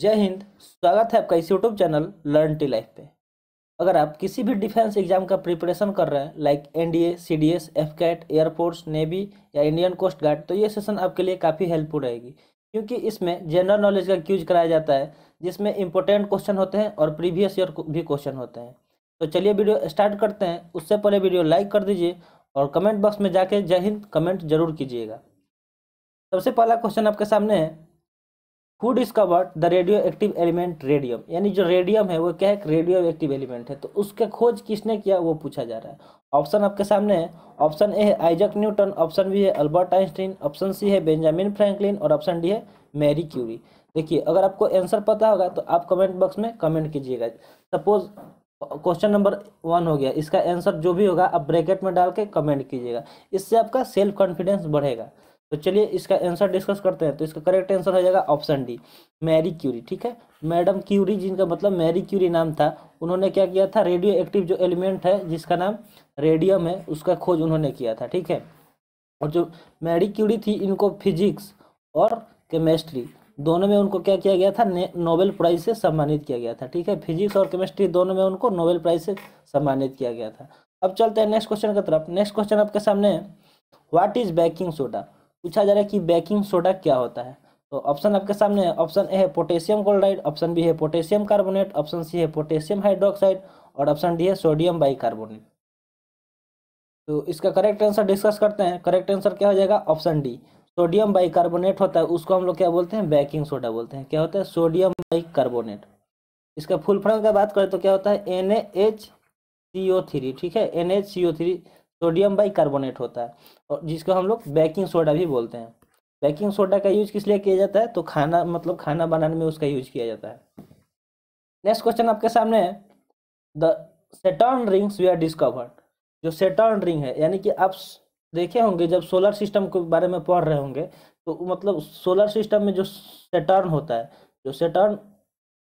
जय हिंद स्वागत है आपका इस YouTube channel learn T life पे अगर आप किसी भी डिफेंस एग्जाम का प्रिपरेशन कर रहे हैं like NDA CDS CAT air force navy या इंडियन कोस्ट गार्ड तो ये सेशन आपके लिए काफ़ी हेल्पफुल रहेगी क्योंकि इसमें जनरल नॉलेज का क्यूज कराया जाता है जिसमें इंपॉर्टेंट क्वेश्चन होते हैं और प्रीवियस ईयर भी क्वेश्चन होते हैं तो चलिए वीडियो स्टार्ट करते हैं उससे पहले वीडियो लाइक कर दीजिए और कमेंट बॉक्स में जाके जय हिंद कमेंट जरूर कीजिएगा सबसे पहला क्वेश्चन आपके सामने है who discovered the radioactive element radium यानी जो रेडियम है वो क्या है रेडियो एक्टिव एलिमेंट है तो उसके खोज किसने किया वो पूछा जा रहा है ऑप्शन आपके सामने है ऑप्शन ए है आइजक न्यूटन ऑप्शन बी है अल्बर्ट आइंस्टीन ऑप्शन सी है बेंजामिन फ्रैंकलिन और ऑप्शन डी है मैरी क्यूरी देखिए अगर आपको आंसर पता होगा तो आप कमेंट बॉक्स में कमेंट कीजिएगा सपोज क्वेश्चन नंबर वन हो गया इसका आंसर जो भी होगा आप ब्रैकेट में डाल के कमेंट कीजिएगा इससे आपका सेल्फ कॉन्फिडेंस बढ़ेगा तो चलिए इसका आंसर डिस्कस करते हैं तो इसका करेक्ट आंसर हो जाएगा ऑप्शन डी मैरी क्यूरी ठीक है मैडम क्यूरी जिनका मतलब मैरी क्यूरी नाम था उन्होंने क्या किया था रेडियो एक्टिव जो एलिमेंट है जिसका नाम रेडियम है उसका खोज उन्होंने किया था ठीक है और जो मैरी क्यूरी थी इनको फिजिक्स और केमेस्ट्री दोनों में उनको क्या किया गया था नोबेल प्राइज से सम्मानित किया गया था ठीक है फिजिक्स और केमिस्ट्री दोनों में उनको नोबेल प्राइज से सम्मानित किया गया था अब चलते हैं नेक्स्ट क्वेश्चन की तरफ नेक्स्ट क्वेश्चन आपके सामने है व्हाट इज बेकिंग सोडा पूछा जा रहा है कि बेकिंग सोडा क्या होता है तो ऑप्शन आपके सामने है ऑप्शन ए है पोटेशियम क्लोराइड ऑप्शन बी है पोटेशियम कार्बोनेट ऑप्शन सी है पोटेशियम हाइड्रोक्साइड और ऑप्शन डी है सोडियम बाइकार्बोनेट तो इसका करेक्ट आंसर डिस्कस करते हैं करेक्ट आंसर क्या हो जाएगा ऑप्शन डी सोडियम बाइकार्बोनेट होता है उसको हम लोग क्या बोलते हैं बेकिंग सोडा बोलते हैं क्या होता है सोडियम बाइकार्बोनेट इसका फुल फॉर्म का बात करें तो क्या होता है N A H C O three ठीक है N H C O three sodium bicarbonate होता है और जिसको हम लोग बेकिंग सोडा भी बोलते हैं बेकिंग सोडा का यूज किस लिए किया जाता है तो खाना मतलब खाना बनाने में उसका यूज किया जाता है नेक्स्ट क्वेश्चन आपके सामने है the Saturn rings were discovered जो सेटर्न रिंग है यानी कि आप देखे होंगे जब सोलर सिस्टम के बारे में पढ़ रहे होंगे तो मतलब सोलर सिस्टम में जो सेटर्न होता है जो सेटर्न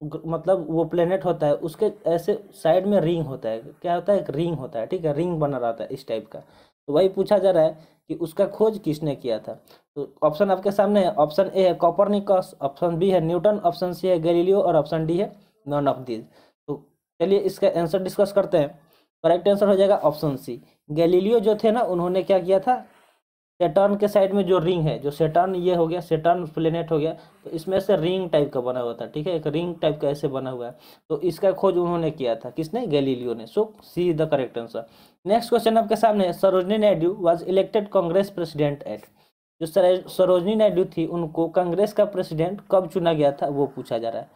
मतलब वो प्लेनेट होता है उसके ऐसे साइड में रिंग होता है क्या होता है एक रिंग होता है ठीक है रिंग बना रहता है इस टाइप का तो वही पूछा जा रहा है कि उसका खोज किसने किया था तो ऑप्शन आपके सामने है ऑप्शन ए है कॉपरनिकस ऑप्शन बी है न्यूटन ऑप्शन सी है गैलीलियो और ऑप्शन डी है नॉन ऑफ दिस तो चलिए इसका आंसर डिस्कस करते हैं करेक्ट आंसर हो जाएगा ऑप्शन सी गैलीलियो जो थे ना उन्होंने क्या किया था सेटर्न के साइड में जो रिंग है जो सेटर्न ये हो गया सेटर्न प्लेनेट हो गया तो इसमें से रिंग टाइप का बना हुआ था ठीक है एक रिंग टाइप का ऐसे बना हुआ है तो इसका खोज उन्होंने किया था किसने गैलीलियो ने so C the correct answer next question आपके सामने Sarojini Naidu was elected Congress president at जो सरोजनी नायडू थी उनको कांग्रेस का प्रेसिडेंट कब चुना गया था वो पूछा जा रहा है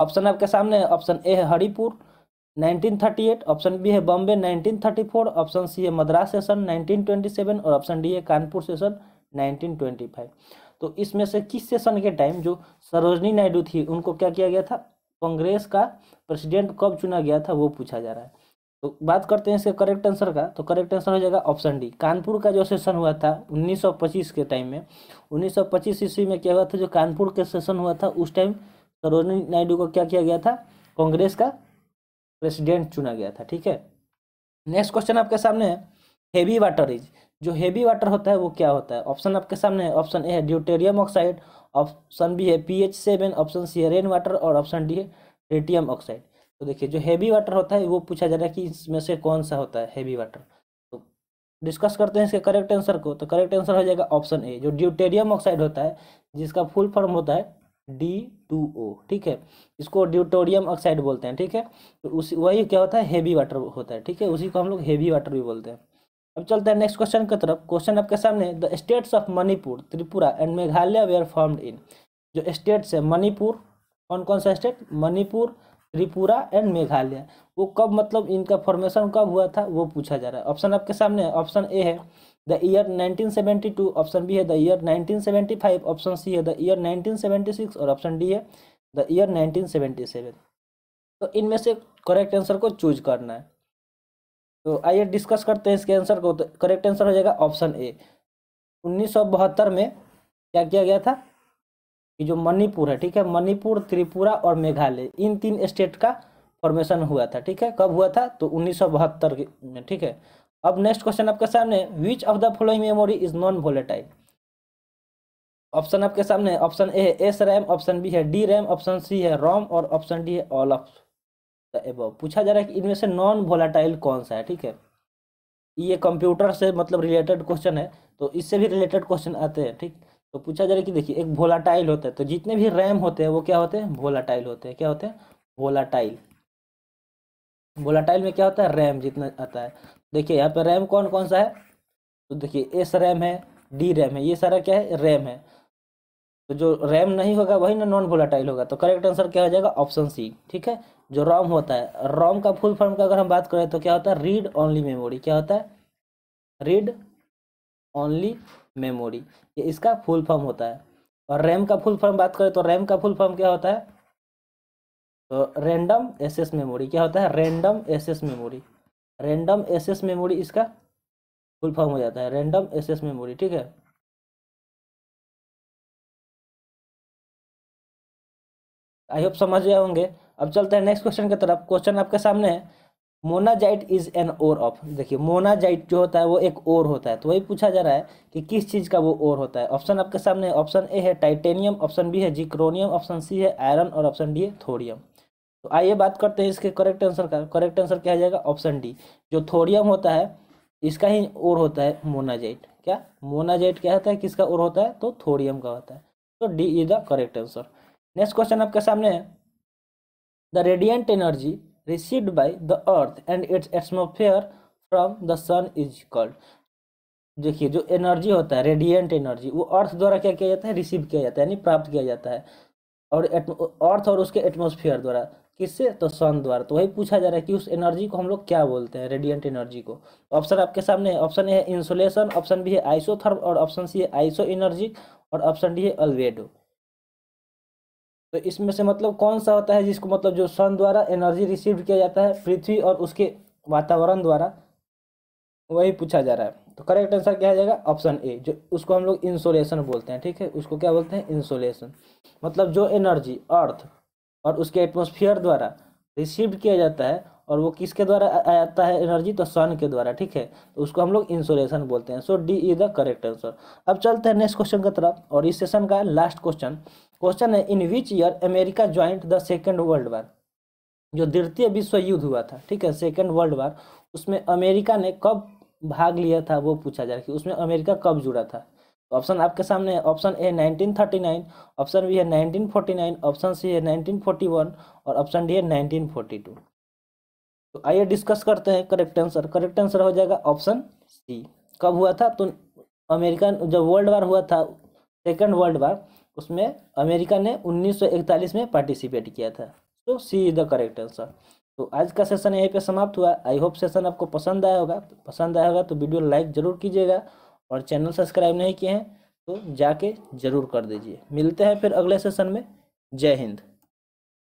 ऑप्शन आपके सामने ऑप्शन ए है हरिपुर 1938 ऑप्शन बी है बॉम्बे 1934 ऑप्शन सी है मद्रास सेशन 1927 और ऑप्शन डी है कानपुर सेशन 1925 तो इसमें से किस सेशन के टाइम जो सरोजनी नायडू थी उनको क्या किया गया था कांग्रेस का प्रेसिडेंट कब चुना गया था वो पूछा जा रहा है तो बात करते हैं इसके करेक्ट आंसर का तो करेक्ट आंसर हो जाएगा ऑप्शन डी कानपुर का जो सेशन हुआ था 1925 के टाइम में 1925 ईस्वी में क्या हुआ था जो कानपुर के सेशन हुआ था उस टाइम सरोजनी नायडू को क्या किया गया था कांग्रेस का प्रेसिडेंट चुना गया था ठीक है नेक्स्ट क्वेश्चन आपके सामने है हेवी वाटर इज जो हैवी वाटर होता है वो क्या होता है ऑप्शन आपके सामने है ऑप्शन ए है ड्यूटेरियम ऑक्साइड ऑप्शन बी है P H seven option C है रेन वाटर और ऑप्शन डी है रेटियम ऑक्साइड तो देखिए जो हैवी वाटर होता है वो पूछा जा रहा है कि इसमें से कौन सा होता है हैवी वाटर तो डिस्कस करते हैं इसके करेक्ट आंसर को तो करेक्ट आंसर हो जाएगा ऑप्शन ए जो ड्यूटेरियम ऑक्साइड होता है जिसका फुल फॉर्म होता है डी टू ओ ठीक है इसको ड्यूटोरियम ऑक्साइड बोलते हैं ठीक है तो उसी वही क्या होता है हेवी वाटर होता है ठीक है उसी को हम लोग हेवी वाटर भी बोलते हैं अब चलते हैं नेक्स्ट क्वेश्चन की तरफ क्वेश्चन आपके सामने the states of Manipur Tripura and Meghalaya were formed in जो स्टेट्स है मणिपुर कौन कौन सा स्टेट मणिपुर त्रिपुरा एंड मेघालय वो कब मतलब इनका फॉर्मेशन कब हुआ था वो पूछा जा रहा है ऑप्शन आपके सामने ऑप्शन ए है द ईयर 1972 ऑप्शन बी है द ईयर 1975 ऑप्शन सी है द ईयर 1976 और ऑप्शन डी है द ईयर 1977 तो इनमें से करेक्ट आंसर को चूज करना है तो आइए डिस्कस करते हैं इसके आंसर को तो करेक्ट आंसर हो जाएगा ऑप्शन ए उन्नीस में क्या किया गया था कि जो मणिपुर है ठीक है मणिपुर त्रिपुरा और मेघालय इन तीन स्टेट का फॉर्मेशन हुआ था ठीक है कब हुआ था तो उन्नीस में ठीक है अब नेक्स्ट क्वेश्चन आपके सामने which of the following memory is non volatile option आपके सामने ऑप्शन ए है एस रैम ऑप्शन बी है डी रैम ऑप्शन सी है रोम और ऑप्शन डी है ऑल ऑफ पूछा जा रहा है कि इनमें से नॉन वोलेटाइल कौन सा है ठीक है ये कंप्यूटर से मतलब रिलेटेड क्वेश्चन है तो इससे भी रिलेटेड क्वेश्चन आते हैं ठीक तो पूछा जा रहा है कि देखिए एक वोलाटाइल होता है तो जितने भी रैम होते हैं वो क्या होते हैं वोलाटाइल होते हैं क्या होते हैं वोलाटाइल वोलाटाइल में क्या होता है रैम जितना आता है देखिए यहाँ पे रैम कौन कौन सा है तो देखिए एस रैम है डी रैम है ये सारा क्या है रैम है तो जो रैम नहीं होगा वही ना नॉन वोलाटाइल होगा तो करेक्ट आंसर क्या हो जाएगा ऑप्शन सी ठीक है जो रोम होता है रोम का फुल फॉर्म का अगर हम बात करें तो क्या होता है रीड ओनली मेमोरी क्या होता है रीड ओनली मेमोरी ये इसका फुल फॉर्म होता है और रैम का फुल फॉर्म बात करें तो रैम का फुल फॉर्म क्या होता है तो रैंडम एसएस मेमोरी क्या होता है random access memory random access memory इसका फुल फॉर्म हो जाता है रैंडम एसेस मेमोरी ठीक है आई होप समझ गए होंगे अब चलते हैं नेक्स्ट क्वेश्चन की तरफ क्वेश्चन आपके सामने है monazite is an ore of देखिए मोनाजाइट जो होता है वो एक ओर होता है तो वही पूछा जा रहा है कि किस चीज़ का वो ओर होता है ऑप्शन आपके सामने ऑप्शन ए है टाइटेनियम ऑप्शन बी है जिक्रोनियम ऑप्शन सी है आयरन और ऑप्शन डी है थोरियम तो आइए बात करते हैं इसके करेक्ट आंसर का करेक्ट आंसर क्या जाएगा ऑप्शन डी जो थोरियम होता है इसका ही और होता है मोनाजाइट क्या मोनाजाइट क्या होता है किसका और होता है तो थोरियम का होता है तो D is the correct answer next question आपके सामने है the radiant energy received by the earth and its atmosphere from the sun is called देखिए जो एनर्जी होता है रेडियंट एनर्जी वो अर्थ द्वारा क्या किया जाता है रिसीव किया जाता है यानी प्राप्त किया जाता है और अर्थ और उसके एटमोसफियर द्वारा किससे तो सन द्वारा तो वही पूछा जा रहा है कि उस एनर्जी को हम लोग क्या बोलते हैं रेडियंट एनर्जी को ऑप्शन आपके सामने ऑप्शन ए है इंसुलेशन ऑप्शन बी है आइसोथर्म और ऑप्शन सी है आइसो एनर्जी और ऑप्शन डी है अल्वेडो तो इसमें से मतलब कौन सा होता है जिसको मतलब जो सन द्वारा एनर्जी रिसीव किया जाता है पृथ्वी और उसके वातावरण द्वारा वही पूछा जा रहा है तो करेक्ट आंसर क्या आ जाएगा ऑप्शन ए जो उसको हम लोग इंसोलेशन बोलते हैं ठीक है उसको क्या बोलते हैं इंसोलेशन मतलब जो एनर्जी अर्थ और उसके एटमोसफियर द्वारा रिसीव किया जाता है और वो किसके द्वारा आता है एनर्जी तो सन के द्वारा ठीक है तो उसको हम लोग इंसोलेशन बोलते हैं so D is the correct answer अब चलते हैं नेक्स्ट क्वेश्चन की तरफ और इस सेशन का लास्ट क्वेश्चन क्वेश्चन है in which year America joined the second world war जो द्वितीय विश्व युद्ध हुआ था ठीक है सेकेंड वर्ल्ड वार उसमें अमेरिका ने कब भाग लिया था वो पूछा जा रहा है कि उसमें अमेरिका कब जुड़ा था ऑप्शन आपके सामने ऑप्शन ए 1939 ऑप्शन बी है 1949 ऑप्शन सी है 1941 और ऑप्शन डी है 1942 तो आइए डिस्कस करते हैं करेक्ट आंसर करेक्ट आंसर हो जाएगा ऑप्शन सी कब हुआ था तो अमेरिकन जब वर्ल्ड वार हुआ था सेकेंड वर्ल्ड वार उसमें अमेरिका ने 1941 में पार्टिसिपेट किया था तो C is the correct answer तो आज का सेशन यहीं पे समाप्त हुआ आई होप सेशन आपको पसंद आया होगा पसंद आया होगा तो वीडियो लाइक ज़रूर कीजिएगा और चैनल सब्सक्राइब नहीं किए हैं तो जाके ज़रूर कर दीजिए मिलते हैं फिर अगले सेशन में जय हिंद